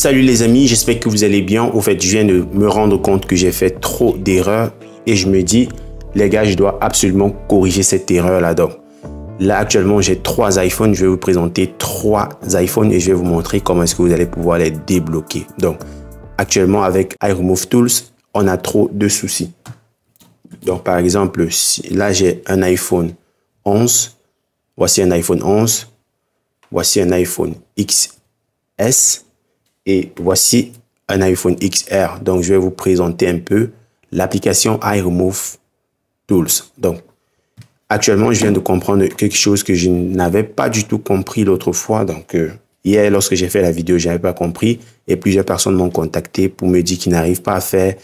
Salut les amis, j'espère que vous allez bien. Au fait, je viens de me rendre compte que j'ai fait trop d'erreurs et je me dis, les gars, je dois absolument corriger cette erreur là donc Là, actuellement, j'ai trois iPhones. Je vais vous présenter trois iPhones et je vais vous montrer comment est-ce que vous allez pouvoir les débloquer. Donc, actuellement, avec iRemove Tools, on a trop de soucis. Donc, par exemple, là, j'ai un iPhone 11. Voici un iPhone 11. Voici un iPhone XS. Et voici un iPhone XR. Donc, je vais vous présenter un peu l'application iRemove Tools. Donc, actuellement, je viens de comprendre quelque chose que je n'avais pas du tout compris l'autre fois. Donc, euh, hier, lorsque j'ai fait la vidéo, je n'avais pas compris. Et plusieurs personnes m'ont contacté pour me dire qu'ils n'arrivent pas à faire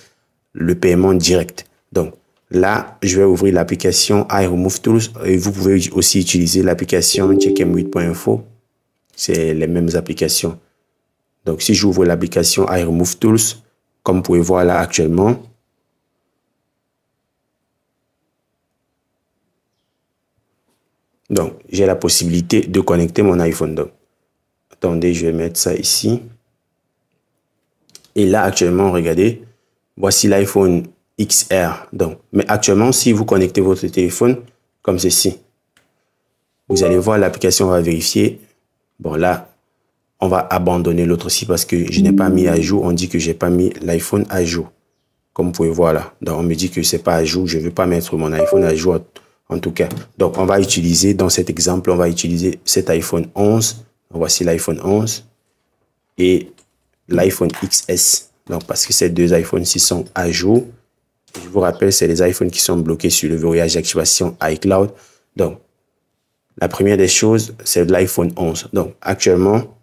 le paiement direct. Donc, là, je vais ouvrir l'application iRemove Tools et vous pouvez aussi utiliser l'application checkm8.info. C'est les mêmes applications. Donc, si j'ouvre l'application iRemove Tools, comme vous pouvez voir là actuellement, donc j'ai la possibilité de connecter mon iPhone. Donc, attendez, je vais mettre ça ici. Et là, actuellement, regardez, voici l'iPhone XR. Donc, mais actuellement, si vous connectez votre téléphone comme ceci, vous allez voir l'application va vérifier. Bon, là, on va abandonner l'autre si parce que je n'ai pas mis à jour. On dit que j'ai pas mis l'iPhone à jour. Comme vous pouvez voir là. Donc, on me dit que c'est pas à jour. Je veux pas mettre mon iPhone à jour en tout cas. Donc, on va utiliser, dans cet exemple, on va utiliser cet iPhone 11. Voici l'iPhone 11 et l'iPhone XS. Donc, parce que ces deux iPhones ci sont à jour. Je vous rappelle, c'est les iPhones qui sont bloqués sur le verrouillage d'activation iCloud. Donc, la première des choses, c'est l'iPhone 11. Donc, actuellement,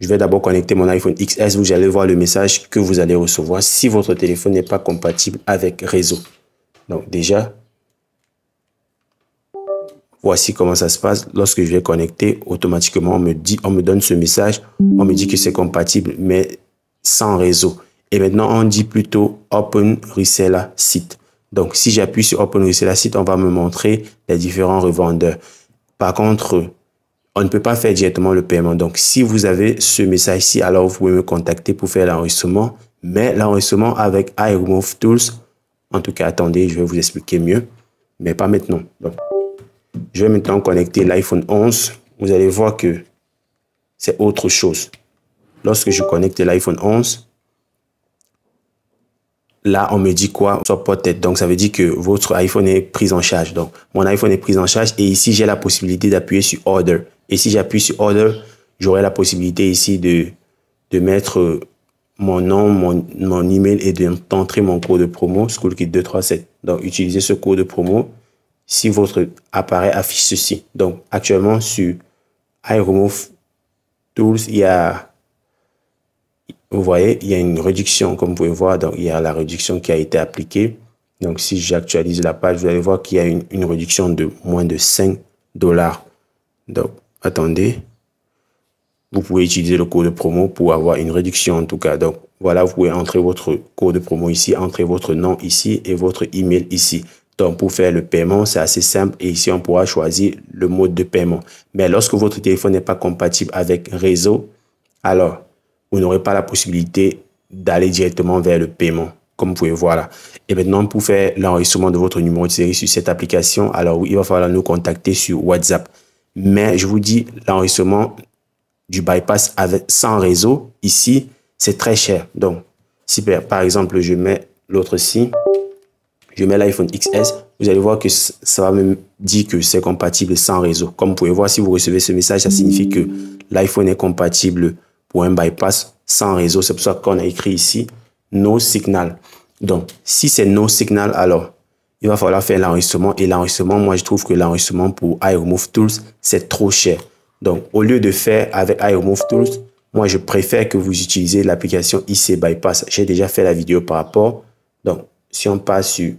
je vais d'abord connecter mon iPhone XS. Vous allez voir le message que vous allez recevoir si votre téléphone n'est pas compatible avec réseau. Donc déjà, Voici comment ça se passe. Lorsque je vais connecter, automatiquement, on me, dit, on me donne ce message. On me dit que c'est compatible, mais sans réseau. Et maintenant, on dit plutôt Open Reseller Site. Donc, si j'appuie sur Open Reseller Site, on va me montrer les différents revendeurs. Par contre, on ne peut pas faire directement le paiement. Donc, si vous avez ce message-ci, alors vous pouvez me contacter pour faire l'enregistrement. Mais l'enregistrement avec iRemove Tools, en tout cas, attendez, je vais vous expliquer mieux, mais pas maintenant. je vais maintenant connecter l'iPhone 11. Vous allez voir que c'est autre chose. Lorsque je connecte l'iPhone 11, là, on me dit quoi peut-être Donc, ça veut dire que votre iPhone est pris en charge. Donc, mon iPhone est pris en charge et ici, j'ai la possibilité d'appuyer sur Order. Et si j'appuie sur Order, j'aurai la possibilité ici de, de mettre mon nom, mon, email et d'entrer mon code de promo SchoolKit 237. Donc, utilisez ce code de promo si votre appareil affiche ceci. Donc, actuellement, sur iRemove Tools, il y a, vous voyez, il y a une réduction, comme vous pouvez voir. Donc, il y a la réduction qui a été appliquée. Donc, si j'actualise la page, vous allez voir qu'il y a une, une réduction de moins de 5 dollars. Donc, attendez, vous pouvez utiliser le code promo pour avoir une réduction en tout cas. Donc voilà, vous pouvez entrer votre code promo ici, entrer votre nom ici et votre email ici. Donc pour faire le paiement, c'est assez simple et ici on pourra choisir le mode de paiement. Mais lorsque votre téléphone n'est pas compatible avec réseau, alors vous n'aurez pas la possibilité d'aller directement vers le paiement comme vous pouvez voir là. Et maintenant, pour faire l'enregistrement de votre numéro de série sur cette application, alors il va falloir nous contacter sur WhatsApp. Mais je vous dis, l'enregistrement du bypass avec, sans réseau, ici, c'est très cher. Donc, si par exemple, je mets lautre ici, je mets l'iPhone XS, vous allez voir que ça va me dire que c'est compatible sans réseau. Comme vous pouvez voir, si vous recevez ce message, ça signifie que l'iPhone est compatible pour un bypass sans réseau. C'est pour ça qu'on a écrit ici « no signal ». Donc, si c'est « no signal », alors il va falloir faire l'enregistrement. Et l'enregistrement, moi, je trouve que l'enregistrement pour iRemove Tools, c'est trop cher. Donc, au lieu de faire avec iRemove Tools, moi, je préfère que vous utilisez l'application IC Bypass. J'ai déjà fait la vidéo par rapport. Donc, si on passe sur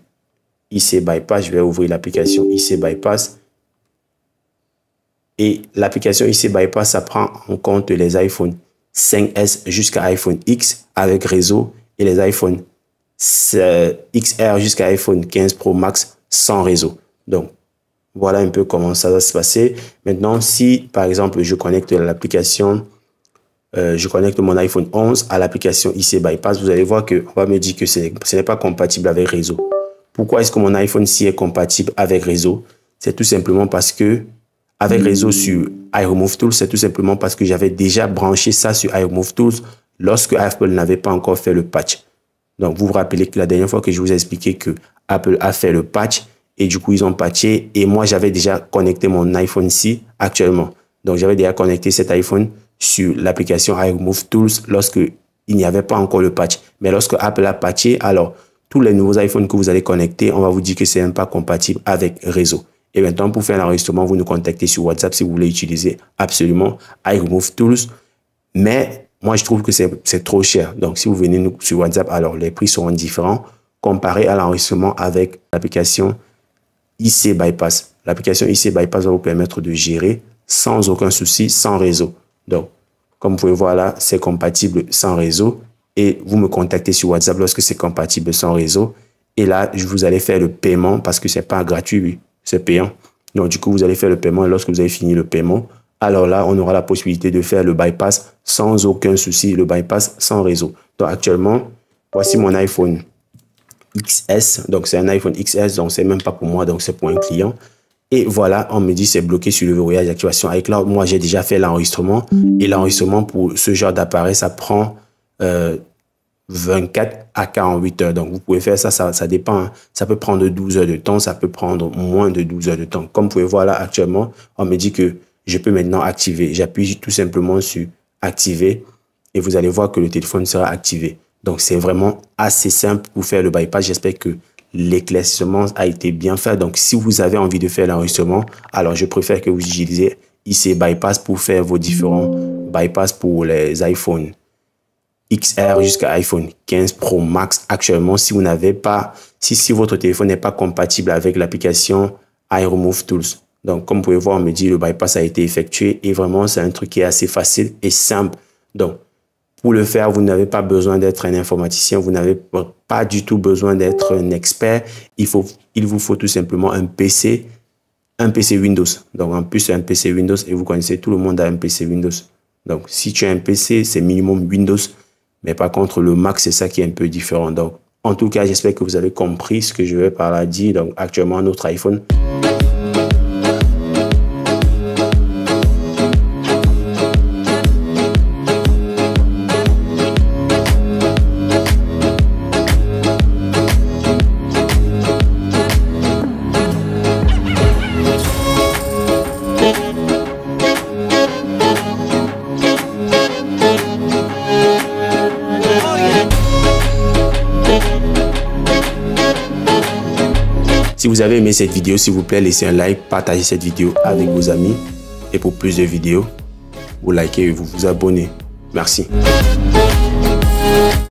IC Bypass, je vais ouvrir l'application IC Bypass. Et l'application IC Bypass, ça prend en compte les iPhone 5S jusqu'à iPhone X avec réseau et les iPhone XR jusqu'à iPhone 15 Pro Max sans réseau. Donc, voilà un peu comment ça va se passer. Maintenant, si par exemple, je connecte l'application, euh, je connecte mon iPhone 11 à l'application IC Bypass, vous allez voir que on va me dire que ce n'est pas compatible avec réseau. Pourquoi est-ce que mon iPhone 6 est compatible avec réseau C'est tout simplement parce que avec réseau sur iRemove Tools, c'est tout simplement parce que j'avais déjà branché ça sur iRemove Tools lorsque Apple n'avait pas encore fait le patch. Donc, vous vous rappelez que la dernière fois que je vous ai expliqué que Apple a fait le patch et du coup, ils ont patché et moi, j'avais déjà connecté mon iPhone 6 actuellement. Donc, j'avais déjà connecté cet iPhone sur l'application iRemove Tools lorsque il n'y avait pas encore le patch. Mais lorsque Apple a patché, alors tous les nouveaux iPhones que vous allez connecter, on va vous dire que c'est même pas compatible avec réseau. Et maintenant, pour faire l'enregistrement, vous nous contactez sur WhatsApp si vous voulez utiliser absolument iRemove Tools. Mais moi, je trouve que c'est trop cher. Donc, si vous venez sur WhatsApp, alors les prix seront différents comparé à l'enregistrement avec l'application IC Bypass. L'application IC Bypass va vous permettre de gérer sans aucun souci, sans réseau. Donc, comme vous pouvez voir là, c'est compatible sans réseau et vous me contactez sur WhatsApp lorsque c'est compatible sans réseau. Et là, vous allez faire le paiement parce que ce n'est pas gratuit, oui, c'est payant. Donc, du coup, vous allez faire le paiement et lorsque vous avez fini le paiement, alors là, on aura la possibilité de faire le bypass sans aucun souci, le bypass sans réseau. Donc actuellement, voici mon iPhone XS. Donc c'est un iPhone XS, donc c'est même pas pour moi, donc c'est pour un client. Et voilà, on me dit c'est bloqué sur le d'actuation. d'activation là, Moi, j'ai déjà fait l'enregistrement. Et l'enregistrement pour ce genre d'appareil, ça prend 24 euh, à 48 heures. Donc, vous pouvez faire ça, ça, dépend. Hein. Ça peut prendre 12 heures de temps, ça peut prendre moins de 12 heures de temps. Comme vous pouvez voir là, actuellement, on me dit que je peux maintenant activer. J'appuie tout simplement sur activer et vous allez voir que le téléphone sera activé. Donc, c'est vraiment assez simple pour faire le bypass. J'espère que l'éclaircissement a été bien fait. Donc, si vous avez envie de faire l'enregistrement, alors je préfère que vous utilisez IC Bypass pour faire vos différents bypass pour les iPhone XR jusqu'à iPhone 15 Pro Max. Actuellement, si vous n'avez pas, si, si votre téléphone n'est pas compatible avec l'application iRemove Tools, donc, comme vous pouvez voir, on me dit le bypass a été effectué et vraiment, c'est un truc qui est assez facile et simple. Donc, pour le faire, vous n'avez pas besoin d'être un informaticien, vous n'avez pas du tout besoin d'être un expert. Il, faut, il vous faut tout simplement un PC, un PC Windows. Donc, en plus, un PC Windows et vous connaissez, tout le monde a un PC Windows. Donc, si tu as un PC, c'est minimum Windows. Mais par contre, le Mac, c'est ça qui est un peu différent. Donc, en tout cas, j'espère que vous avez compris ce que je vais par là dire. Donc, actuellement, notre iPhone. Si vous avez aimé cette vidéo, s'il vous plaît, laissez un like, partagez cette vidéo avec vos amis. Et pour plus de vidéos, vous likez et vous vous abonnez. Merci.